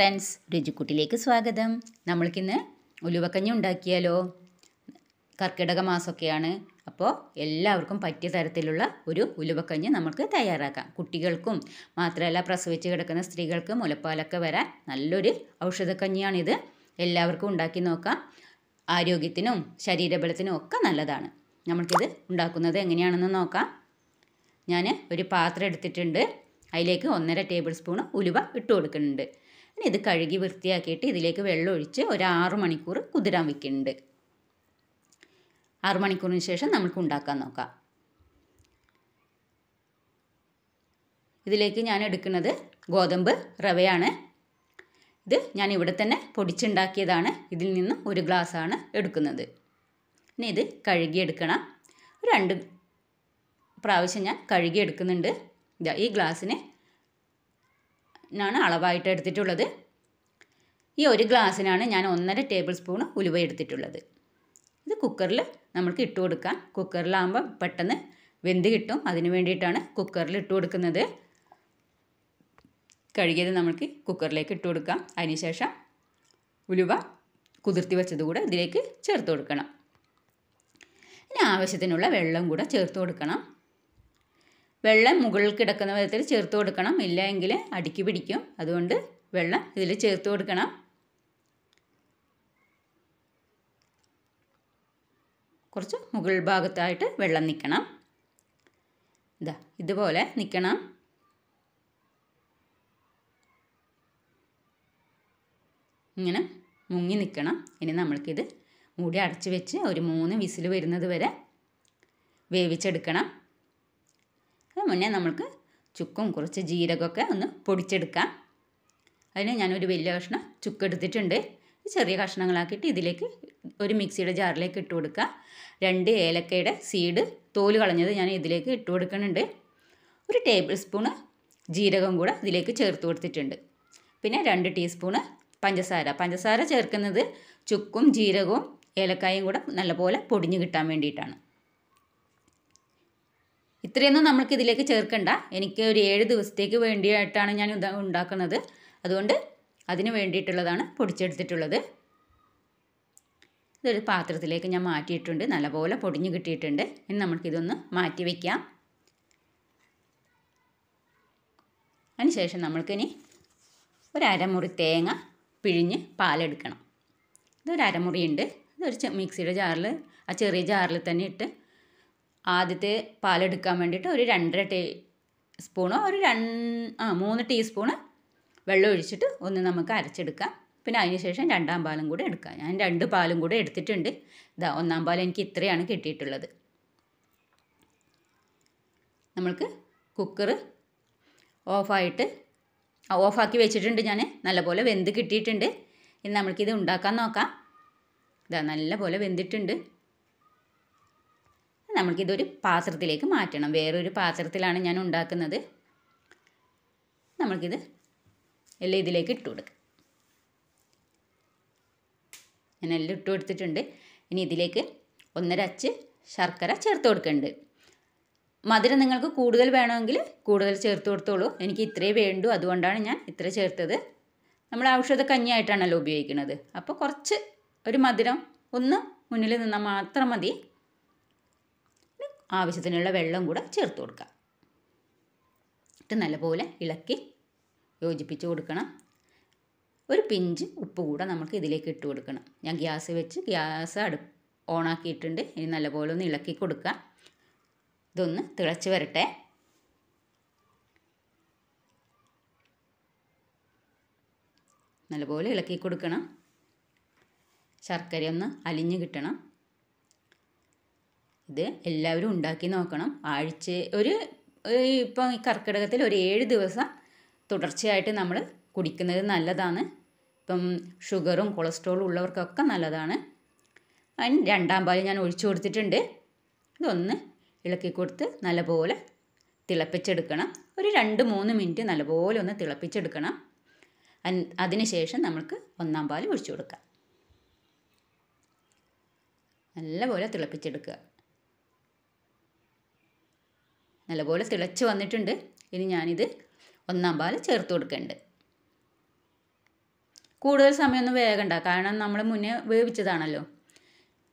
friends രുചിക്കുട്ടിലേക്ക് സ്വാഗതം നമ്മൾക്കിന്ന് ഉലുവക്കഞ്ഞി ഉണ്ടാക്കിയാലോ കർക്കിടക മാസമൊക്കെയാണ് അപ്പോൾ എല്ലാവർക്കും പറ്റിയ തരത്തിലുള്ള ഒരു ഉലുവക്കഞ്ഞ് നമുക്ക് തയ്യാറാക്കാം കുട്ടികൾക്കും മാത്രമല്ല പ്രസവിച്ച് കിടക്കുന്ന സ്ത്രീകൾക്ക് മുലപ്പാലൊക്കെ വരാൻ നല്ലൊരു ഔഷധക്കഞ്ഞിയാണിത് എല്ലാവർക്കും ഉണ്ടാക്കി നോക്കാം ആരോഗ്യത്തിനും ശരീരബലത്തിനും ഒക്കെ നല്ലതാണ് നമ്മൾക്കിത് ഉണ്ടാക്കുന്നത് എങ്ങനെയാണെന്ന് നോക്കാം ഞാൻ ഒരു പാത്രം എടുത്തിട്ടുണ്ട് അതിലേക്ക് ഒന്നര ടേബിൾ സ്പൂൺ ഉലുവ ഇട്ട് കൊടുക്കുന്നുണ്ട് പിന്നെ ഇത് കഴുകി വൃത്തിയാക്കിയിട്ട് ഇതിലേക്ക് വെള്ളം ഒഴിച്ച് ഒരു ആറു മണിക്കൂർ കുതിരാൻ വെക്കുന്നുണ്ട് ആറു മണിക്കൂറിന് ശേഷം നമുക്ക് ഉണ്ടാക്കാൻ നോക്കാം ഇതിലേക്ക് ഞാൻ എടുക്കുന്നത് ഗോതമ്പ് റവയാണ് ഇത് ഞാൻ ഇവിടെ തന്നെ പൊടിച്ചുണ്ടാക്കിയതാണ് ഇതിൽ നിന്ന് ഒരു ഗ്ലാസ്സാണ് എടുക്കുന്നത് ഇനി ഇത് കഴുകിയെടുക്കണം രണ്ട് പ്രാവശ്യം ഞാൻ കഴുകിയെടുക്കുന്നുണ്ട് ഈ ഗ്ലാസ്സിന് ഗ്ലാസ്സിനാണ് അളവായിട്ട് എടുത്തിട്ടുള്ളത് ഈ ഒരു ഗ്ലാസ്സിനാണ് ഞാൻ ഒന്നര ടേബിൾ സ്പൂൺ ഉലുവ എടുത്തിട്ടുള്ളത് ഇത് കുക്കറിൽ നമ്മൾക്ക് ഇട്ട് കൊടുക്കാം കുക്കറിലാകുമ്പോൾ പെട്ടെന്ന് വെന്ത് കിട്ടും അതിന് വേണ്ടിയിട്ടാണ് കുക്കറിൽ ഇട്ട് കൊടുക്കുന്നത് കഴുകിയത് നമ്മൾക്ക് കുക്കറിലേക്ക് ഇട്ട് കൊടുക്കാം അതിനുശേഷം ഉലുവ കുതിർത്തി വെച്ചത് കൂടെ ഇതിലേക്ക് ചേർത്ത് കൊടുക്കണം ഇനി ആവശ്യത്തിനുള്ള വെള്ളം കൂടെ ചേർത്ത് കൊടുക്കണം വെള്ളം മുകളിൽ കിടക്കുന്ന വിധത്തിൽ ചേർത്ത് കൊടുക്കണം ഇല്ല എങ്കിൽ അടുക്കി പിടിക്കും അതുകൊണ്ട് വെള്ളം ഇതിൽ ചേർത്ത് കൊടുക്കണം കുറച്ച് മുകൾ ഭാഗത്തായിട്ട് വെള്ളം നിൽക്കണം ഇതാ ഇതുപോലെ നിൽക്കണം ഇങ്ങനെ മുങ്ങി നിൽക്കണം ഇനി നമ്മൾക്കിത് മൂടി അടച്ചു വെച്ച് ഒരു മൂന്ന് വിസിൽ വരുന്നത് വരെ വേവിച്ചെടുക്കണം മുന്നേ നമ്മൾക്ക് ചുക്കും കുറച്ച് ജീരകമൊക്കെ ഒന്ന് പൊടിച്ചെടുക്കാം അതിന് ഞാനൊരു വലിയ കഷ്ണം ചുക്ക് എടുത്തിട്ടുണ്ട് ചെറിയ കഷ്ണങ്ങളാക്കിയിട്ട് ഇതിലേക്ക് ഒരു മിക്സിയുടെ ജാറിലേക്ക് ഇട്ട് കൊടുക്കുക രണ്ട് ഏലക്കയുടെ സീഡ് തോല് കളഞ്ഞത് ഞാൻ ഇതിലേക്ക് ഇട്ട് കൊടുക്കുന്നുണ്ട് ഒരു ടേബിൾ സ്പൂണ് ജീരകം കൂടെ ഇതിലേക്ക് ചേർത്ത് കൊടുത്തിട്ടുണ്ട് പിന്നെ രണ്ട് ടീസ്പൂണ് പഞ്ചസാര പഞ്ചസാര ചേർക്കുന്നത് ചുക്കും ജീരകവും ഏലക്കായും കൂടെ നല്ലപോലെ പൊടിഞ്ഞ് കിട്ടാൻ വേണ്ടിയിട്ടാണ് ഇത്രയൊന്നും നമ്മൾക്ക് ഇതിലേക്ക് ചേർക്കണ്ട എനിക്ക് ഒരു ഏഴ് ദിവസത്തേക്ക് വേണ്ടിയായിട്ടാണ് ഞാൻ ഉണ്ടാക്കുന്നത് അതുകൊണ്ട് അതിന് വേണ്ടിയിട്ടുള്ളതാണ് പൊടിച്ചെടുത്തിട്ടുള്ളത് ഇതൊരു പാത്രത്തിലേക്ക് ഞാൻ മാറ്റിയിട്ടുണ്ട് നല്ലപോലെ പൊടിഞ്ഞു കിട്ടിയിട്ടുണ്ട് ഇനി നമ്മൾക്കിതൊന്ന് മാറ്റി വയ്ക്കാം അതിനുശേഷം നമ്മൾക്കിനി ഒരു അരമുറി തേങ്ങ പിഴിഞ്ഞ് പാലെടുക്കണം ഇതൊരു അരമുറിയുണ്ട് ഇതൊരു മിക്സിയുടെ ജാറിൽ ആ ചെറിയ ജാറിൽ തന്നെ ഇട്ട് ആദ്യത്തെ പാലെടുക്കാൻ വേണ്ടിയിട്ട് ഒരു രണ്ടര ടീ സ്പൂണോ ഒരു രണ്ട് ആ മൂന്ന് ടീസ്പൂണ് വെള്ളം ഒഴിച്ചിട്ട് ഒന്ന് നമുക്ക് അരച്ചെടുക്കാം പിന്നെ അതിന് ശേഷം രണ്ടാം പാലും കൂടെ എടുക്കാം ഞാൻ രണ്ട് പാലും കൂടെ എടുത്തിട്ടുണ്ട് ഇതാ ഒന്നാം പാൽ എനിക്ക് ഇത്രയാണ് കിട്ടിയിട്ടുള്ളത് നമ്മൾക്ക് കുക്കർ ഓഫായിട്ട് ഓഫാക്കി വെച്ചിട്ടുണ്ട് ഞാൻ നല്ലപോലെ വെന്ത് കിട്ടിയിട്ടുണ്ട് ഇനി നമ്മൾക്കിത് ഉണ്ടാക്കാൻ നോക്കാം ഇതാ നല്ലപോലെ വെന്തിട്ടുണ്ട് നമുക്കിതൊരു പാത്രത്തിലേക്ക് മാറ്റണം വേറൊരു പാത്രത്തിലാണ് ഞാൻ ഉണ്ടാക്കുന്നത് നമ്മൾക്കിത് എല്ലാം ഇതിലേക്ക് ഇട്ട് കൊടുക്കുക ഞാൻ എല്ലാം ഇട്ട് കൊടുത്തിട്ടുണ്ട് ഇനി ഇതിലേക്ക് ഒന്നര അച്ച് ശർക്കര ചേർത്ത് കൊടുക്കുന്നുണ്ട് മധുരം നിങ്ങൾക്ക് കൂടുതൽ വേണമെങ്കിൽ കൂടുതൽ ചേർത്ത് കൊടുത്തോളൂ എനിക്ക് ഇത്രയേ വേണ്ടു അതുകൊണ്ടാണ് ഞാൻ ഇത്ര ചേർത്തത് നമ്മൾ ഔഷധ കഞ്ഞിയായിട്ടാണല്ലോ ഉപയോഗിക്കുന്നത് അപ്പോൾ കുറച്ച് ഒരു മധുരം ഒന്ന് മുന്നിൽ നിന്നാൽ മാത്രം മതി ആവശ്യത്തിനുള്ള വെള്ളം കൂടെ ചേർത്ത് കൊടുക്കുക എന്നിട്ട് നല്ലപോലെ ഇളക്കി യോജിപ്പിച്ച് കൊടുക്കണം ഒരു പിഞ്ച് ഉപ്പ് കൂടെ നമുക്ക് ഇതിലേക്ക് ഇട്ട് കൊടുക്കണം ഞാൻ ഗ്യാസ് വെച്ച് ഗ്യാസ് അടു ഓണാക്കിയിട്ടുണ്ട് ഇനി നല്ലപോലെ ഒന്ന് ഇളക്കി കൊടുക്കുക ഇതൊന്ന് തിളച്ച് വരട്ടെ നല്ലപോലെ ഇളക്കി കൊടുക്കണം ശർക്കര ഒന്ന് അലിഞ്ഞ് കിട്ടണം ഇത് എല്ലാവരും ഉണ്ടാക്കി നോക്കണം ആഴ്ച ഒരു ഇപ്പം കർക്കിടകത്തിൽ ഒരു ഏഴ് ദിവസം തുടർച്ചയായിട്ട് നമ്മൾ കുടിക്കുന്നത് നല്ലതാണ് ഇപ്പം ഷുഗറും കൊളസ്ട്രോളും ഉള്ളവർക്കൊക്കെ നല്ലതാണ് അതിന് രണ്ടാം പാൽ ഞാൻ ഒഴിച്ചു കൊടുത്തിട്ടുണ്ട് ഇതൊന്ന് ഇളക്കി കൊടുത്ത് നല്ലപോലെ തിളപ്പിച്ചെടുക്കണം ഒരു രണ്ട് മൂന്ന് മിനിറ്റ് നല്ലപോലെ ഒന്ന് തിളപ്പിച്ചെടുക്കണം അതിനുശേഷം നമുക്ക് ഒന്നാം പാൽ ഒഴിച്ചു കൊടുക്കാം നല്ലപോലെ തിളപ്പിച്ചെടുക്കുക നല്ലപോലെ തിളച്ച് വന്നിട്ടുണ്ട് ഇനി ഞാനിത് ഒന്നാം പാൽ ചേർത്ത് കൊടുക്കുന്നുണ്ട് കൂടുതൽ സമയമൊന്നും വേഗണ്ട കാരണം നമ്മൾ മുന്നേ വേവിച്ചതാണല്ലോ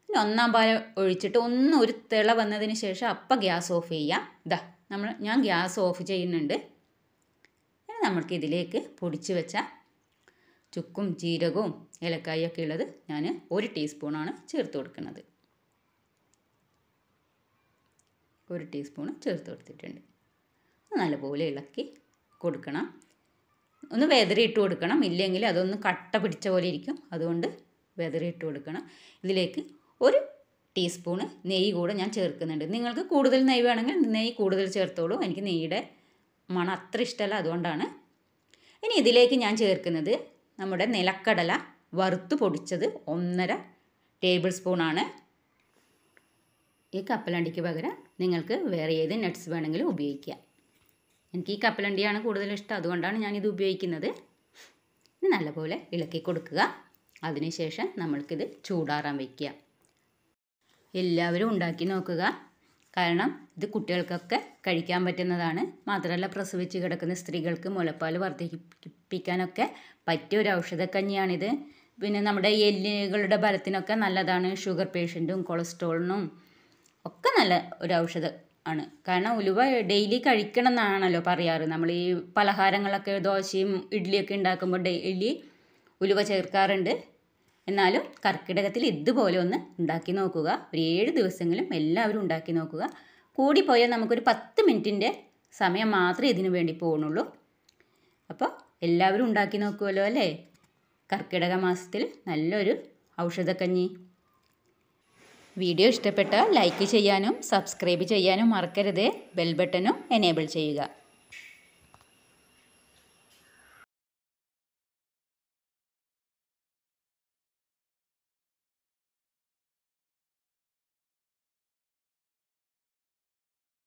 പിന്നെ ഒന്നാം പാൽ ഒഴിച്ചിട്ട് ഒന്ന് ഒരു തിള വന്നതിന് ശേഷം അപ്പം ഗ്യാസ് ഓഫ് ചെയ്യാം ഇതാ നമ്മൾ ഞാൻ ഗ്യാസ് ഓഫ് ചെയ്യുന്നുണ്ട് ഇനി നമ്മൾക്ക് ഇതിലേക്ക് പൊടിച്ച് വെച്ച ചുക്കും ജീരകവും ഒക്കെ ഉള്ളത് ഞാൻ ഒരു ടീസ്പൂണാണ് ചേർത്ത് കൊടുക്കുന്നത് ഒരു ടീസ്പൂൺ ചേർത്ത് കൊടുത്തിട്ടുണ്ട് നല്ലപോലെ ഇളക്കി കൊടുക്കണം ഒന്ന് വെതറിയിട്ട് കൊടുക്കണം ഇല്ലെങ്കിൽ അതൊന്ന് കട്ട പിടിച്ച പോലെ ഇരിക്കും അതുകൊണ്ട് വെതറിയിട്ട് കൊടുക്കണം ഇതിലേക്ക് ഒരു ടീസ്പൂണ് നെയ്യ് കൂടെ ഞാൻ ചേർക്കുന്നുണ്ട് നിങ്ങൾക്ക് കൂടുതൽ നെയ്യ് വേണമെങ്കിൽ നെയ്യ് കൂടുതൽ ചേർത്തോളൂ എനിക്ക് നെയ്യുടെ മണം അത്ര ഇഷ്ടമല്ല അതുകൊണ്ടാണ് ഇനി ഇതിലേക്ക് ഞാൻ ചേർക്കുന്നത് നമ്മുടെ നിലക്കടല വറുത്ത് പൊടിച്ചത് ഒന്നര ടേബിൾ സ്പൂണാണ് ഈ കപ്പലണ്ടിക്ക് പകരം നിങ്ങൾക്ക് വേറെ ഏത് നട്ട്സ് വേണമെങ്കിലും ഉപയോഗിക്കാം എനിക്ക് ഈ കപ്പലണ്ടിയാണ് കൂടുതൽ അതുകൊണ്ടാണ് ഞാനിത് ഉപയോഗിക്കുന്നത് ഇത് നല്ലപോലെ ഇളക്കി കൊടുക്കുക അതിനുശേഷം നമ്മൾക്കിത് ചൂടാറാൻ വയ്ക്കുക എല്ലാവരും ഉണ്ടാക്കി നോക്കുക കാരണം ഇത് കുട്ടികൾക്കൊക്കെ കഴിക്കാൻ പറ്റുന്നതാണ് മാത്രമല്ല പ്രസവിച്ച് കിടക്കുന്ന സ്ത്രീകൾക്ക് മുലപ്പാൽ വർദ്ധിപ്പിക്കാനൊക്കെ പറ്റിയ ഒരു ഔഷധക്കഞ്ഞിയാണിത് പിന്നെ നമ്മുടെ എല്ലുകളുടെ ബലത്തിനൊക്കെ നല്ലതാണ് ഷുഗർ പേഷ്യൻറ്റും കൊളസ്ട്രോളിനും ഒക്കെ നല്ല ഒരു ഔഷധം ആണ് കാരണം ഉലുവ ഡെയിലി കഴിക്കണം എന്നാണല്ലോ പറയാറ് നമ്മൾ ഈ പലഹാരങ്ങളൊക്കെ ദോശയും ഇഡ്ഡലിയൊക്കെ ഉണ്ടാക്കുമ്പോൾ ഡെയിലി ഉലുവ ചേർക്കാറുണ്ട് എന്നാലും കർക്കിടകത്തിൽ ഇതുപോലെ ഒന്ന് ഉണ്ടാക്കി നോക്കുക ഒരു ഏഴ് ദിവസങ്ങളും എല്ലാവരും ഉണ്ടാക്കി നോക്കുക കൂടിപ്പോയാൽ നമുക്കൊരു പത്ത് മിനിറ്റിൻ്റെ സമയം മാത്രമേ ഇതിനു വേണ്ടി പോകണുള്ളൂ അപ്പോൾ എല്ലാവരും ഉണ്ടാക്കി നോക്കുമല്ലോ അല്ലേ കർക്കിടക മാസത്തിൽ നല്ലൊരു ഔഷധക്കഞ്ഞി വീഡിയോ ഇഷ്ടപ്പെട്ടാൽ ലൈക്ക് ചെയ്യാനും സബ്സ്ക്രൈബ് ചെയ്യാനും മറക്കരുത് ബെൽ ബട്ടനും എനേബിൾ ചെയ്യുക